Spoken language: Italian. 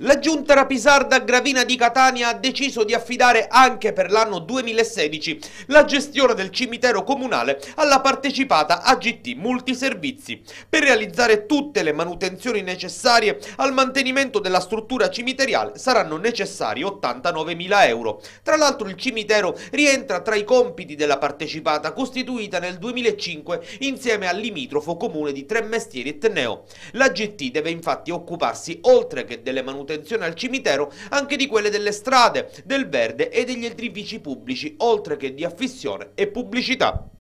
La giunta rapisarda Gravina di Catania ha deciso di affidare anche per l'anno 2016 la gestione del cimitero comunale alla partecipata AGT Multiservizi per realizzare tutte le manutenzioni necessarie al mantenimento della struttura cimiteriale saranno necessari 89.000 euro. Tra l'altro il cimitero rientra tra i compiti della partecipata costituita nel 2005 insieme al limitrofo comune di Tremestieri e Tenneo. L'AGT deve infatti occuparsi oltre che delle manutenzioni manutenzione al cimitero anche di quelle delle strade, del verde e degli edifici pubblici, oltre che di affissione e pubblicità.